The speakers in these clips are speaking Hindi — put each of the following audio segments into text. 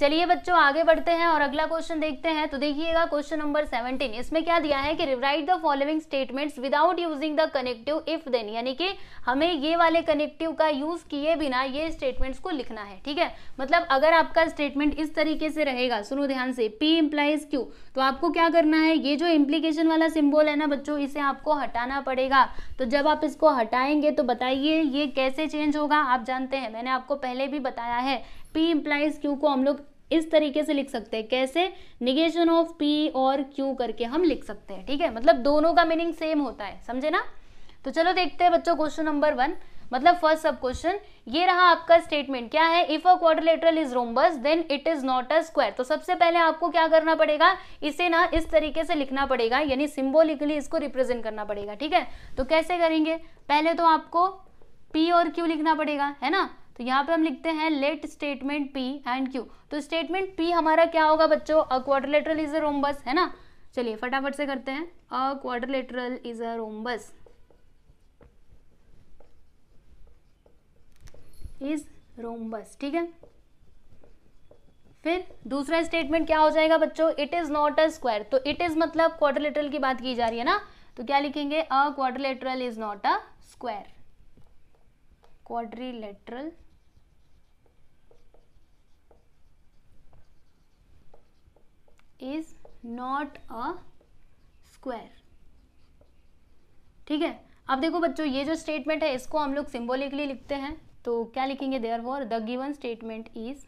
चलिए बच्चों आगे बढ़ते हैं और अगला क्वेश्चन देखते हैं तो देखिएगा क्वेश्चन नंबर 17 इसमें क्या दिया है कि write the following statements without using the connective if then यानी कि हमें ये वाले कनेक्टिव का यूज किए बिना ये स्टेटमेंट्स को लिखना है ठीक है मतलब अगर आपका स्टेटमेंट इस तरीके से रहेगा सुनो ध्यान से पी इम्प्लाइज क्यू तो आपको क्या करना है ये जो इम्प्लीकेशन वाला सिम्बोल है ना बच्चों इसे आपको हटाना पड़ेगा तो जब आप इसको हटाएंगे तो बताइए ये कैसे चेंज होगा आप जानते हैं मैंने आपको पहले भी बताया है पी इम्प्लाइज क्यू को हम लोग इस तरीके से लिख सकते हैं कैसे निगेशन ऑफ पी और क्यू करके हम लिख सकते हैं ठीक है मतलब दोनों का मीनिंग सेम होता है समझे ना तो चलो देखते हैं बच्चों क्वेश्चन नंबर वन मतलब फर्स्ट सब क्वेश्चन ये रहा आपका स्टेटमेंट क्या है if a quadrilateral is rhombus then it is not a square तो सबसे पहले आपको क्या करना पड़ेगा इसे ना इस तरीके से लिखना पड़ेगा यानी सिंबोलिकली इसको रिप्रेजेंट करना पड़ेगा ठीक है तो कैसे करेंगे पहले तो आपको पी और क्यू लिखना पड़ेगा है ना तो यहाँ पे हम लिखते हैं let statement P and Q तो स्टेटमेंट पी हमारा क्या होगा बच्चों a quadrilateral is a rhombus है ना चलिए फटाफट से करते हैं a quadrilateral is a rhombus is rhombus ठीक है फिर दूसरा स्टेटमेंट क्या हो जाएगा बच्चों it is not a square तो इट इज मतलब क्वार्टरलेटरल की बात की जा रही है ना तो क्या लिखेंगे a quadrilateral is not a square quadrilateral is not a square ठीक है अब देखो बच्चों ये जो स्टेटमेंट है इसको हम लोग सिम्बोलिकली लिखते हैं तो क्या लिखेंगे therefore the given statement is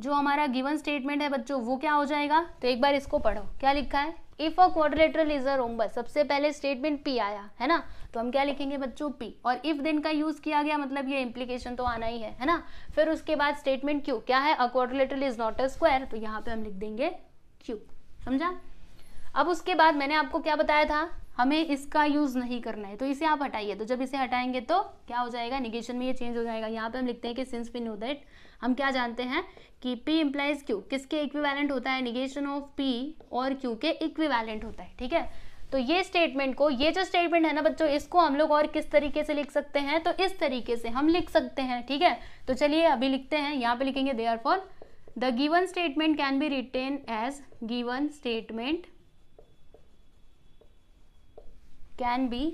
जो हमारा गिवन स्टेटमेंट है बच्चों वो क्या हो जाएगा तो एक बार इसको पढ़ो क्या लिखा है if a quadrilateral is a rhombus सबसे पहले स्टेटमेंट पी आया है ना तो हम क्या लिखेंगे बच्चों पी और इफ देन का यूज किया गया मतलब ये इम्प्लीकेशन तो आना ही है है ना फिर उसके बाद स्टेटमेंट क्यू क्या है a quadrilateral is not a square तो यहाँ पे हम लिख देंगे क्यू समझा अब उसके बाद मैंने आपको क्या बताया था हमें इसका यूज नहीं करना है तो इसे आप हटाइए तो जब इसे हटाएंगे तो क्या हो जाएगा निगेशन में ये चेंज हो जाएगा यहाँ पे हम लिखते हैं कि सिंस वी नो दैट हम क्या जानते हैं कि P इम्प्लाइज Q किसके इक्विवेलेंट होता है निगेशन ऑफ P और Q के इक्विवेलेंट होता है ठीक है तो ये स्टेटमेंट को ये जो स्टेटमेंट है ना बच्चों इसको हम लोग और किस तरीके से लिख सकते हैं तो इस तरीके से हम लिख सकते हैं ठीक है तो चलिए अभी लिखते हैं यहाँ पे लिखेंगे therefore the given statement can be written as given statement can be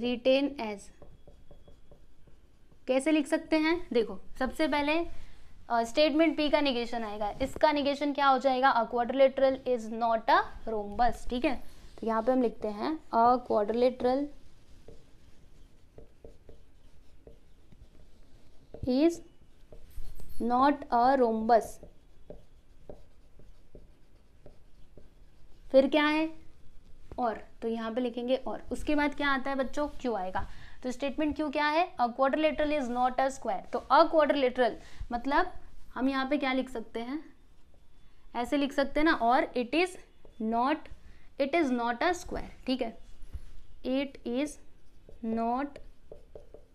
written as कैसे लिख सकते हैं देखो सबसे पहले स्टेटमेंट पी का निगेशन आएगा इसका निगेशन क्या हो जाएगा a quadrilateral is not a rhombus ठीक है तो यहाँ पे हम लिखते हैं a quadrilateral is not a rhombus फिर क्या है और तो यहाँ पे लिखेंगे और उसके बाद क्या आता है बच्चों क्यों आएगा तो स्टेटमेंट क्यों क्या है a lateral is not a square तो अ लेटरल मतलब हम यहाँ पे क्या लिख सकते हैं ऐसे लिख सकते हैं ना और it is not it is not a square ठीक है it is not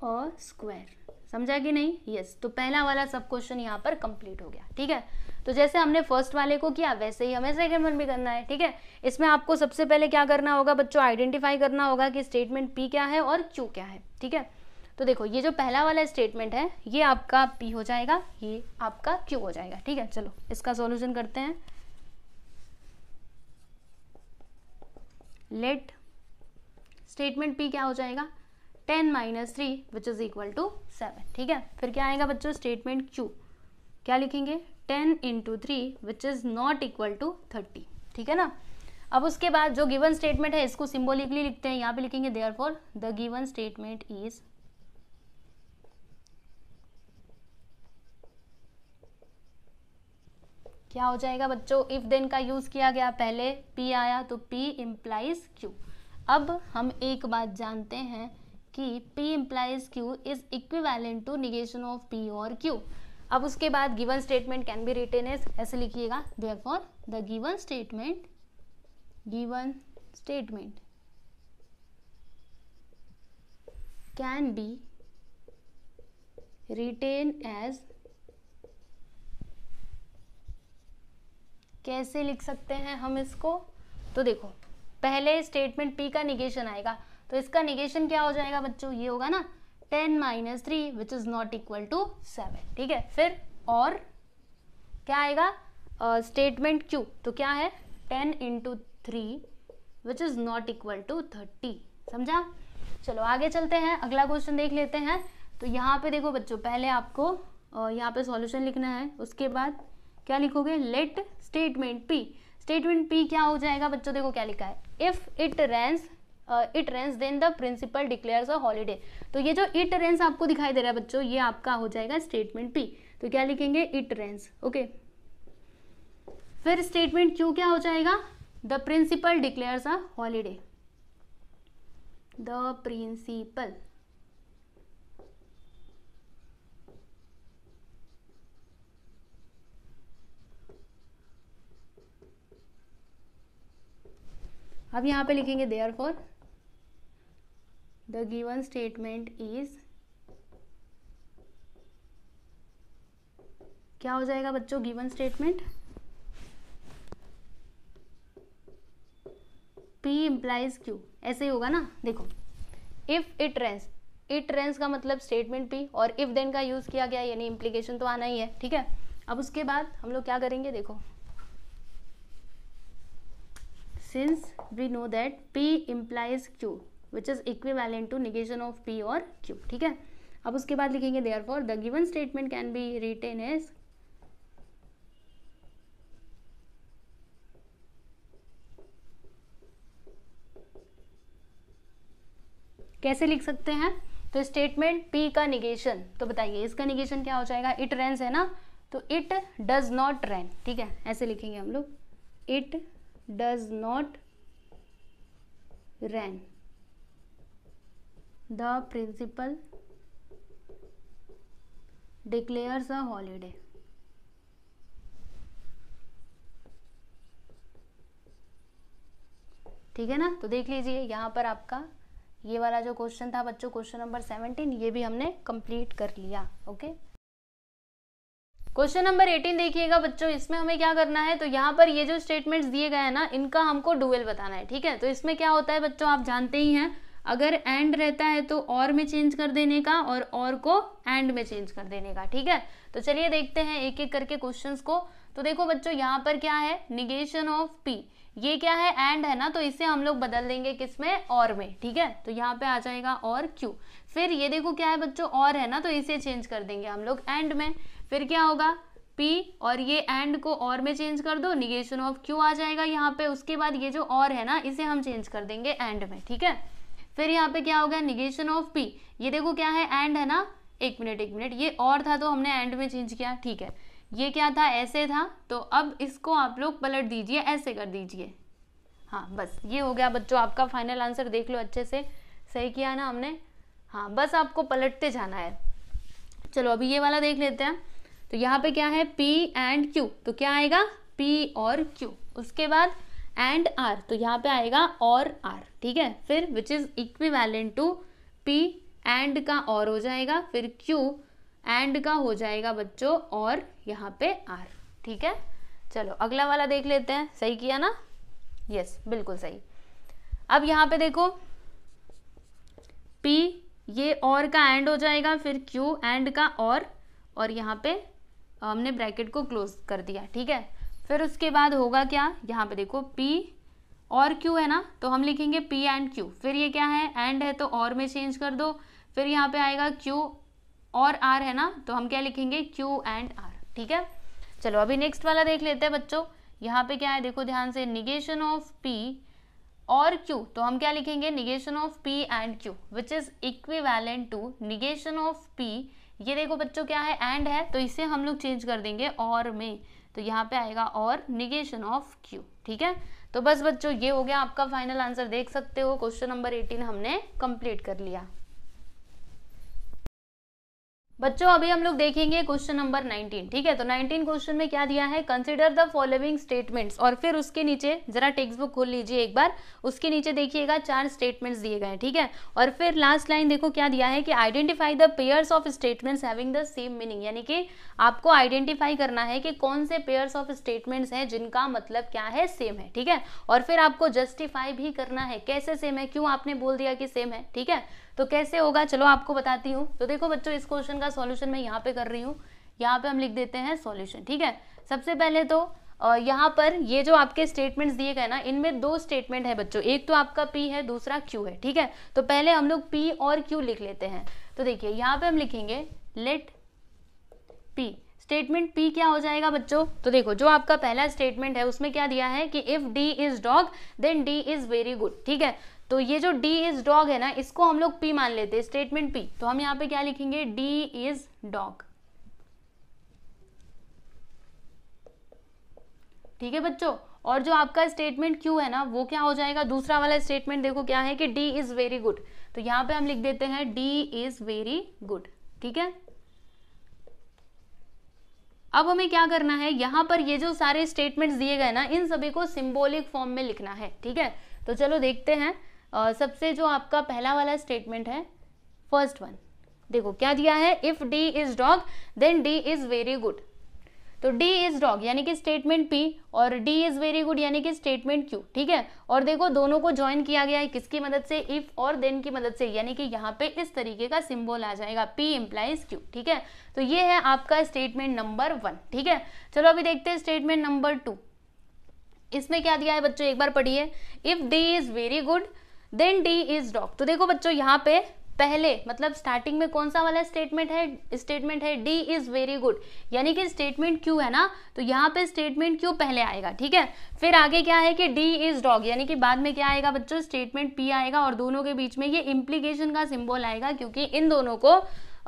a square समझा कि नहीं यस yes. तो पहला वाला सब क्वेश्चन यहाँ पर कंप्लीट हो गया ठीक है तो जैसे हमने फर्स्ट वाले को किया वैसे ही हमें सेकेंड वन भी करना है ठीक है इसमें आपको सबसे पहले क्या करना होगा बच्चों आइडेंटिफाई करना होगा कि स्टेटमेंट पी क्या है और क्यू क्या है ठीक है तो देखो ये जो पहला वाला स्टेटमेंट है ये आपका पी हो जाएगा ये आपका क्यू हो जाएगा ठीक है चलो इसका सोल्यूशन करते हैं लेट स्टेटमेंट पी क्या हो जाएगा ten minus three which is equal to seven ठीक है फिर क्या आएगा बच्चों स्टेटमेंट क्यू क्या लिखेंगे ten into three which is not equal to thirty ठीक है ना अब उसके बाद जो गिवन स्टेटमेंट है इसको सिंबोलिकली लिखते हैं यहां पे लिखेंगे therefore the given statement is क्या हो जाएगा बच्चों इफ देन का यूज किया गया पहले पी आया तो पी इंप्लाइज क्यू अब हम एक बात जानते हैं कि P implies Q equivalent to negation of P और Q अब उसके बाद given statement can be written as ऐसे लिखिएगा therefore the given statement given statement can be written as कैसे लिख सकते हैं हम इसको तो देखो पहले स्टेटमेंट पी का निगेशन आएगा तो इसका निगेशन क्या हो जाएगा बच्चों ये होगा ना ten minus three which is not equal to seven ठीक है फिर और क्या आएगा स्टेटमेंट uh, क्यू तो क्या है ten into three which is not equal to thirty समझा चलो आगे चलते हैं अगला क्वेश्चन देख लेते हैं तो यहाँ पे देखो बच्चों पहले आपको uh, यहाँ पे सॉल्यूशन लिखना है उसके बाद क्या लिखोगे let statement P statement P क्या हो जाएगा बच्चों देखो क्या लिखा है if it rains it rains then the principal declares a holiday तो ये जो इट रेंस आपको दिखाई दे रहा है बच्चों ये आपका हो जाएगा स्टेटमेंट पी तो क्या लिखेंगे इट रेंस ओके फिर स्टेटमेंट क्यू क्या हो जाएगा the principal declares a holiday the principal अब यहां पे लिखेंगे therefore the given statement is क्या हो जाएगा बच्चों given statement P implies Q ऐसे ही होगा ना देखो if it rains it rains का मतलब स्टेटमेंट P और इफ देन का यूज किया गया यानी इम्प्लीकेशन तो आना ही है ठीक है अब उसके बाद हम लोग क्या करेंगे देखो since we know that P implies Q which is equivalent to negation of P और क्यू ठीक है अब उसके बाद लिखेंगे therefore the given statement can be written as कैसे लिख सकते हैं तो स्टेटमेंट पी का निगेशन तो बताइए इसका निगेशन क्या हो जाएगा इट रेंस है ना तो इट डज नॉट रेन ठीक है ऐसे लिखेंगे हम लोग it does not rain the principal declares a holiday ठीक है ना तो देख लीजिए यहां पर आपका ये वाला जो क्वेश्चन था बच्चों क्वेश्चन नंबर सेवनटीन ये भी हमने कंप्लीट कर लिया ओके क्वेश्चन नंबर एटीन देखिएगा बच्चों इसमें हमें क्या करना है तो यहाँ पर ये जो स्टेटमेंट्स दिए गए हैं ना इनका हमको डुएल बताना है ठीक है तो इसमें क्या होता है बच्चों आप जानते ही हैं अगर एंड रहता है तो और में चेंज कर देने का और और को एंड में चेंज कर देने का ठीक है तो चलिए देखते हैं एक एक करके क्वेश्चंस को तो देखो बच्चों यहाँ पर क्या है निगेशन ऑफ पी ये क्या है एंड है ना तो इसे हम लोग बदल देंगे किस में और में ठीक है तो यहाँ पे आ जाएगा और क्यू फिर ये देखो क्या है बच्चों और है ना तो इसे चेंज कर देंगे हम लोग एंड में फिर क्या होगा पी और ये एंड को और में चेंज कर दो निगेशन ऑफ क्यू आ जाएगा यहाँ पे उसके बाद ये जो और है ना इसे हम चेंज कर देंगे एंड में ठीक है फिर यहाँ पे क्या हो गया निगेशन ऑफ पी ये देखो क्या है एंड है ना एक मिनट एक मिनट ये और था तो हमने एंड में चेंज किया ठीक है ये क्या था ऐसे था तो अब इसको आप लोग पलट दीजिए ऐसे कर दीजिए हाँ बस ये हो गया बच्चों आपका फाइनल आंसर देख लो अच्छे से सही किया ना हमने हाँ बस आपको पलटते जाना है चलो अभी ये वाला देख लेते हैं तो यहाँ पे क्या है पी एंड क्यू तो क्या आएगा पी और क्यू उसके बाद एंड आर तो यहाँ पे आएगा और आर ठीक है फिर which is equivalent to P and का और हो जाएगा फिर क्यू एंड का हो जाएगा बच्चों और यहाँ पे आर ठीक है चलो अगला वाला देख लेते हैं सही किया ना यस बिल्कुल सही अब यहाँ पे देखो पी ये और का एंड हो जाएगा फिर क्यू एंड का और और यहाँ पे हमने ब्रैकेट को क्लोज कर दिया ठीक है फिर उसके बाद होगा क्या यहाँ पे देखो P और Q है ना तो हम लिखेंगे P एंड Q फिर ये क्या है एंड है तो और में चेंज कर दो फिर यहाँ पे आएगा Q और R है ना तो हम क्या लिखेंगे Q एंड R ठीक है चलो अभी नेक्स्ट वाला देख लेते हैं बच्चों यहाँ पे क्या है देखो ध्यान से निगेशन ऑफ P और Q तो हम क्या लिखेंगे negation of P and Q which is equivalent to negation of P ये देखो बच्चों क्या है एंड है तो इसे हम लोग चेंज कर देंगे और में तो यहाँ पे आएगा और निगेशन ऑफ क्यू ठीक है तो बस बच्चों ये हो गया आपका फाइनल आंसर देख सकते हो क्वेश्चन नंबर एटीन हमने कंप्लीट कर लिया बच्चों अभी हम लोग देखेंगे क्वेश्चन नंबर 19 ठीक है तो 19 क्वेश्चन में क्या दिया है कंसिडर द फॉलोइंग स्टेटमेंट्स और फिर उसके नीचे जरा टेक्स्ट बुक खोल लीजिए एक बार उसके नीचे देखिएगा चार स्टेटमेंट्स दिए गए ठीक है और फिर लास्ट लाइन देखो क्या दिया है कि identify the pairs of statements having the same meaning यानी कि आपको आइडेंटिफाई करना है कि कौन से पेयर्स ऑफ स्टेटमेंट्स हैं जिनका मतलब क्या है सेम है ठीक है और फिर आपको जस्टिफाई भी करना है कैसे सेम है क्यों आपने बोल दिया कि सेम है ठीक है तो कैसे होगा चलो आपको बताती हूँ तो देखो बच्चों इस क्वेश्चन का सॉल्यूशन मैं यहाँ पे कर रही हूँ यहाँ पे हम लिख देते हैं सॉल्यूशन ठीक है सबसे पहले तो यहाँ पर ये जो आपके स्टेटमेंट्स दिए गए ना इनमें दो स्टेटमेंट है बच्चों एक तो आपका पी है दूसरा क्यू है ठीक है तो पहले हम लोग पी और क्यू लिख लेते हैं तो देखिए यहाँ पे हम लिखेंगे लेट पी स्टेटमेंट पी क्या हो जाएगा बच्चों तो देखो जो आपका पहला स्टेटमेंट है उसमें क्या दिया है कि if D is dog then D is very good ठीक है तो ये जो डी इज डॉग है ना इसको हम लोग पी मान लेते हैं स्टेटमेंट पी तो हम यहाँ पे क्या लिखेंगे डी इज डॉग ठीक है बच्चों और जो आपका स्टेटमेंट क्यू है ना वो क्या हो जाएगा दूसरा वाला स्टेटमेंट देखो क्या है कि डी इज वेरी गुड तो यहां पे हम लिख देते हैं डी इज वेरी गुड ठीक है अब हमें क्या करना है यहां पर ये जो सारे स्टेटमेंट्स दिए गए ना इन सभी को सिंबोलिक फॉर्म में लिखना है ठीक है तो चलो देखते हैं सबसे जो आपका पहला वाला स्टेटमेंट है फर्स्ट वन देखो क्या दिया है if D is dog then D is very good तो डी इज डॉग यानी कि स्टेटमेंट पी और डी इज वेरी गुड यानी कि स्टेटमेंट क्यू ठीक है और देखो दोनों को ज्वाइन किया गया है किसकी मदद से इफ और देन की मदद से यानी कि यहाँ पे इस तरीके का सिंबल आ जाएगा पी इम्प्लाइज क्यू ठीक है तो ये है आपका स्टेटमेंट नंबर वन ठीक है चलो अभी देखते हैं स्टेटमेंट नंबर टू इसमें क्या दिया है बच्चों एक बार पढ़िए if D is very good then D is dog तो देखो बच्चों यहाँ पे पहले मतलब स्टार्टिंग में कौन सा वाला स्टेटमेंट है स्टेटमेंट है डी इज वेरी गुड यानी कि स्टेटमेंट क्यू है ना तो यहाँ पे स्टेटमेंट क्यू पहले आएगा ठीक है फिर आगे क्या है कि डी इज डॉग यानी कि बाद में क्या आएगा बच्चों स्टेटमेंट पी आएगा और दोनों के बीच में ये इम्प्लीकेशन का सिम्बॉल आएगा क्योंकि इन दोनों को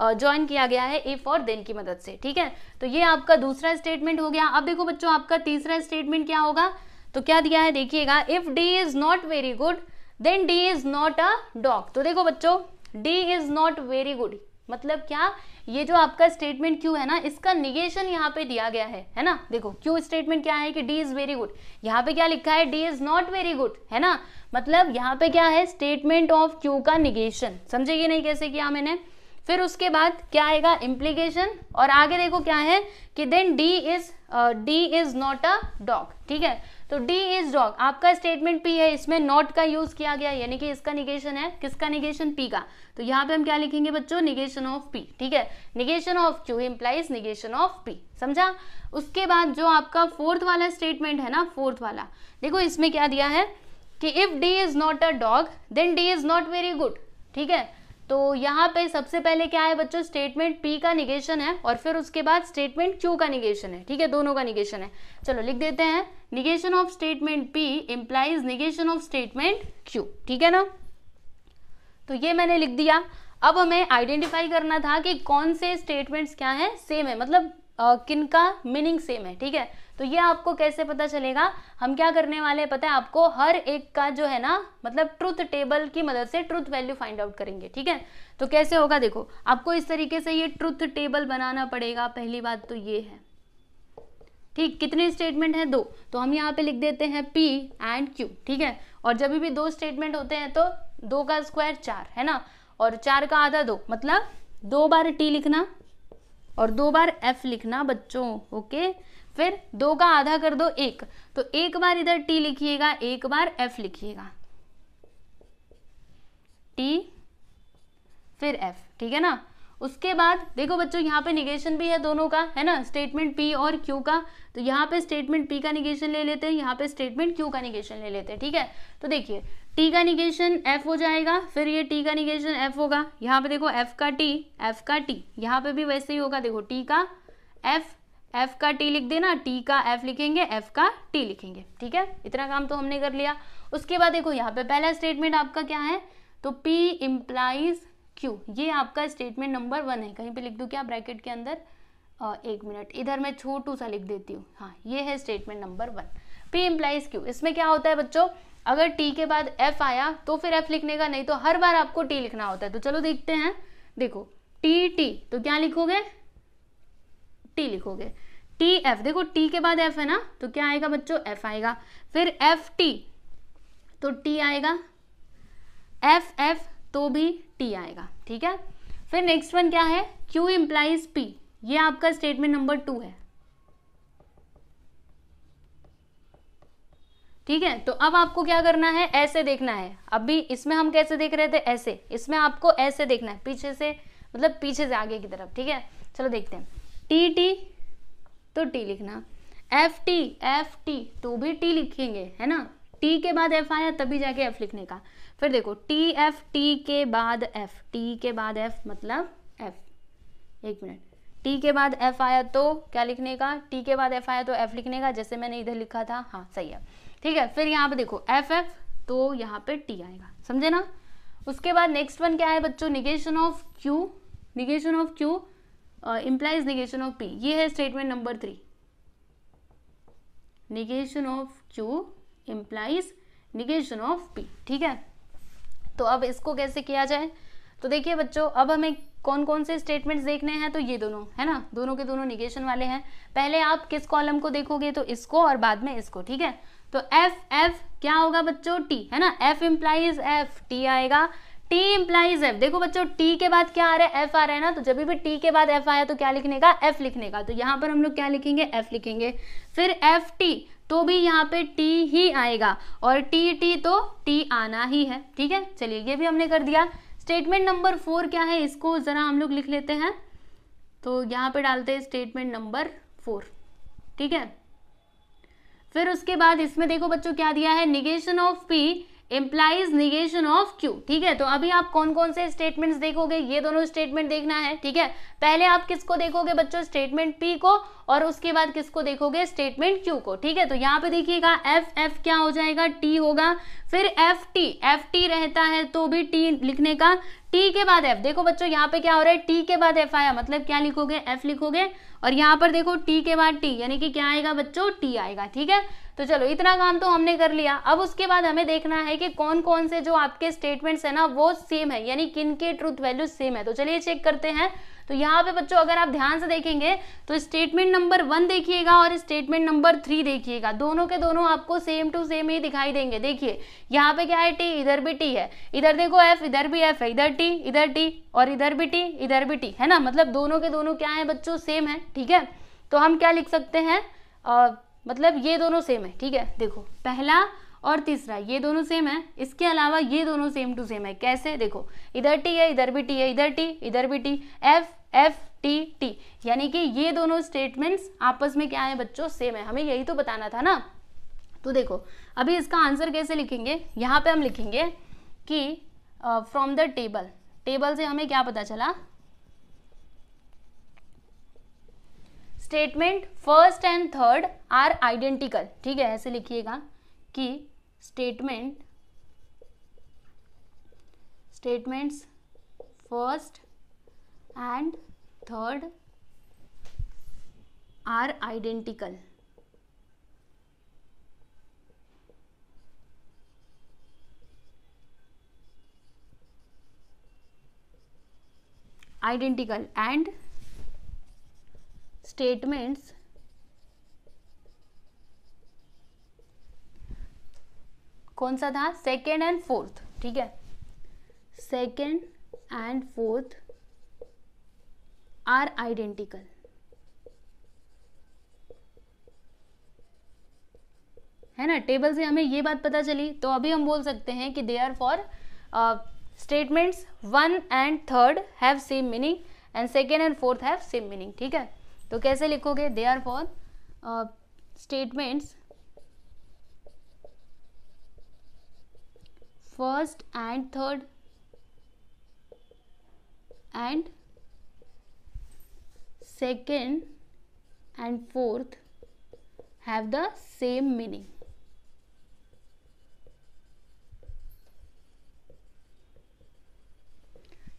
ज्वाइन किया गया है इफ और देन की मदद से ठीक है तो ये आपका दूसरा स्टेटमेंट हो गया अब देखो बच्चों आपका तीसरा स्टेटमेंट क्या होगा तो क्या दिया है देखिएगा if D is not very good then D is not a dog तो देखो बच्चों D is not very good मतलब क्या ये जो आपका स्टेटमेंट क्यू है ना इसका निगेशन यहाँ पे दिया गया है है ना देखो क्यू स्टेटमेंट क्या है कि डी इज वेरी गुड यहाँ पे क्या लिखा है D is not very good है ना मतलब यहाँ पे क्या है स्टेटमेंट ऑफ क्यू का निगेशन समझे कि नहीं कैसे किया मैंने फिर उसके बाद क्या आएगा इम्प्लीकेशन और आगे देखो क्या है कि then D is D is not a dog ठीक है तो डी इज डॉग आपका स्टेटमेंट पी है इसमें नॉट का यूज किया गया यानी कि इसका निगेशन है किसका निगेशन पी का तो यहाँ पे हम क्या लिखेंगे बच्चों निगेशन ऑफ पी ठीक है negation of Q implies negation of P समझा उसके बाद जो आपका फोर्थ वाला स्टेटमेंट है ना फोर्थ वाला देखो इसमें क्या दिया है कि if D is not a dog then D is not very good ठीक है तो यहाँ पे सबसे पहले क्या है बच्चों स्टेटमेंट पी का निगेशन है और फिर उसके बाद स्टेटमेंट क्यू का निगेशन है ठीक है दोनों का निगेशन है चलो लिख देते हैं negation of statement P implies negation of statement Q ठीक है ना तो ये मैंने लिख दिया अब हमें आइडेंटिफाई करना था कि कौन से स्टेटमेंट्स क्या हैं सेम है मतलब किन का मीनिंग सेम है ठीक है तो ये आपको कैसे पता चलेगा हम क्या करने वाले हैं पता है आपको हर एक का जो है ना मतलब ट्रुथ टेबल की मदद से ट्रुथ वैल्यू फाइंड आउट करेंगे ठीक है तो कैसे होगा देखो आपको इस तरीके से ये ट्रुथ टेबल बनाना पड़ेगा पहली बात तो ये है ठीक कितने स्टेटमेंट है दो तो हम यहाँ पे लिख देते हैं पी एंड क्यू ठीक है और जब भी दो स्टेटमेंट होते हैं तो दो का स्क्वायर चार है ना और चार का आधा दो मतलब दो बार टी लिखना और दो बार एफ लिखना बच्चों ओके फिर दो का आधा कर दो एक तो एक बार इधर टी लिखिएगा एक बार एफ लिखिएगा टी फिर एफ ठीक है ना उसके बाद देखो बच्चों यहाँ पे निगेशन भी है दोनों का है ना स्टेटमेंट पी और क्यू का तो यहाँ पे स्टेटमेंट पी का निगेशन ले लेते हैं यहाँ पे स्टेटमेंट क्यू का निगेशन ले लेते हैं ठीक है तो देखिए टी का निगेशन एफ हो जाएगा फिर ये टी का निगेशन एफ होगा यहाँ पे देखो एफ का टी एफ का टी यहाँ पे भी वैसे ही होगा देखो टी का एफ एफ का टी लिख देना टी का एफ लिखेंगे एफ का टी लिखेंगे ठीक है इतना काम तो हमने कर लिया उसके बाद देखो यहाँ पे पहला स्टेटमेंट आपका क्या है तो पी इम्प्लाइज क्यू ये आपका स्टेटमेंट नंबर वन है कहीं पे लिख दू क्या ब्रैकेट के अंदर आ, एक मिनट इधर मैं छोटू सा लिख देती हूँ हाँ ये है statement number one P implies Q इसमें क्या होता है बच्चों अगर टी के बाद एफ आया तो फिर एफ लिखने का नहीं तो हर बार आपको टी लिखना होता है तो चलो देखते हैं देखो टी टी तो क्या लिखोगे टी लिखोगे टी एफ देखो टी के बाद एफ है ना तो क्या आएगा बच्चों एफ आएगा फिर एफ टी तो टी आएगा एफ एफ तो भी टी आएगा ठीक है फिर नेक्स्ट वन क्या है क्यू इंप्लाइज पी ये आपका स्टेटमेंट नंबर टू है ठीक है तो अब आपको क्या करना है ऐसे देखना है अभी इसमें हम कैसे देख रहे थे ऐसे इसमें आपको ऐसे देखना है पीछे से मतलब पीछे से आगे की तरफ ठीक है चलो देखते हैं टी टी तो टी लिखना एफ टी एफ टी तो भी टी लिखेंगे है ना टी के बाद एफ आया तभी जाके एफ लिखने का फिर देखो टी एफ टी के बाद एफ टी के बाद एफ मतलब एफ एक मिनट टी के बाद एफ आया तो क्या लिखने का टी के बाद एफ आया तो एफ लिखने का जैसे मैंने इधर लिखा था हाँ सही है ठीक है फिर यहाँ पे देखो एफ एफ तो यहाँ पे टी आएगा समझे ना उसके बाद नेक्स्ट वन क्या है बच्चों negation of Q negation of Q implies negation of P ये है statement number three negation of Q implies negation of P ठीक है तो अब इसको कैसे किया जाए तो देखिए बच्चों अब हमें कौन कौन से स्टेटमेंट्स देखने हैं तो ये दोनों है ना दोनों के दोनों निगेशन वाले हैं पहले आप किस कॉलम को देखोगे तो इसको और बाद में इसको ठीक है तो एफ एफ क्या होगा बच्चों टी है ना एफ इम्प्लाइज एफ टी आएगा टी इम्प्लाइज एफ देखो बच्चों टी के बाद क्या आ रहा है एफ आ रहा है ना तो जब भी टी के बाद एफ आया तो क्या लिखने का एफ लिखने का तो यहाँ पर हम लोग क्या लिखेंगे एफ लिखेंगे फिर एफ टी तो भी यहाँ पे टी ही आएगा और टी टी तो टी आना ही है ठीक है चलिए ये भी हमने कर दिया स्टेटमेंट नंबर फोर क्या है इसको ज़रा हम लोग लिख लेते हैं तो यहाँ पे डालते हैं स्टेटमेंट नंबर फोर ठीक है फिर उसके बाद इसमें देखो बच्चों क्या दिया है negation of P implies negation of Q ठीक है तो अभी आप कौन कौन से स्टेटमेंट देखोगे ये दोनों स्टेटमेंट देखना है ठीक है पहले आप किसको देखोगे बच्चों स्टेटमेंट पी को और उसके बाद किसको देखोगे स्टेटमेंट क्यू को ठीक है तो यहाँ पे देखिएगा एफ एफ क्या हो जाएगा टी होगा फिर एफ टी एफ टी रहता है तो भी टी लिखने का टी के बाद एफ देखो बच्चों यहाँ पे क्या हो रहा है टी के बाद एफ आया मतलब क्या लिखोगे एफ लिखोगे और यहाँ पर देखो टी के बाद टी यानी कि क्या आएगा बच्चों टी आएगा ठीक है तो चलो इतना काम तो हमने कर लिया अब उसके बाद हमें देखना है कि कौन कौन से जो आपके स्टेटमेंट्स है ना वो सेम है यानी किन के ट्रूथ वैल्यू सेम है तो चलिए चेक करते हैं तो यहाँ पे बच्चों अगर आप ध्यान से देखेंगे तो स्टेटमेंट नंबर वन देखिएगा और स्टेटमेंट नंबर थ्री देखिएगा दोनों के दोनों आपको सेम टू सेम ही दिखाई देंगे देखिए यहाँ पे क्या है टी इधर भी टी है इधर देखो एफ इधर भी एफ है इधर टी इधर टी और इधर भी टी इधर भी टी है ना मतलब दोनों के दोनों क्या है बच्चों सेम है ठीक है तो हम क्या लिख सकते हैं मतलब ये दोनों सेम है ठीक है देखो पहला और तीसरा ये दोनों सेम है इसके अलावा ये दोनों सेम टू सेम है कैसे देखो इधर टी है इधर भी टी है इधर टी इधर भी T F F T T यानी कि ये दोनों स्टेटमेंट्स आपस में क्या है बच्चों सेम है हमें यही तो बताना था ना तो देखो अभी इसका आंसर कैसे लिखेंगे यहाँ पे हम लिखेंगे कि फ्रॉम द टेबल टेबल से हमें क्या पता चला statement first and third are identical ठीक है ऐसे लिखिएगा कि statement statements first and third are identical identical and statements कौन सा था सेकेंड एंड फोर्थ ठीक है second and fourth are identical है ना टेबल से हमें ये बात पता चली तो अभी हम बोल सकते हैं कि therefore statements one and third have same meaning and second and fourth have same meaning ठीक है तो कैसे लिखोगे therefore statements first and third and second and fourth have the same meaning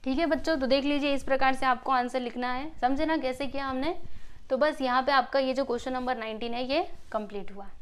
ठीक है बच्चों तो देख लीजिए इस प्रकार से आपको आंसर लिखना है समझे ना कैसे किया हमने तो बस यहाँ पे आपका ये जो क्वेश्चन नंबर नाइनटीन है ये कंप्लीट हुआ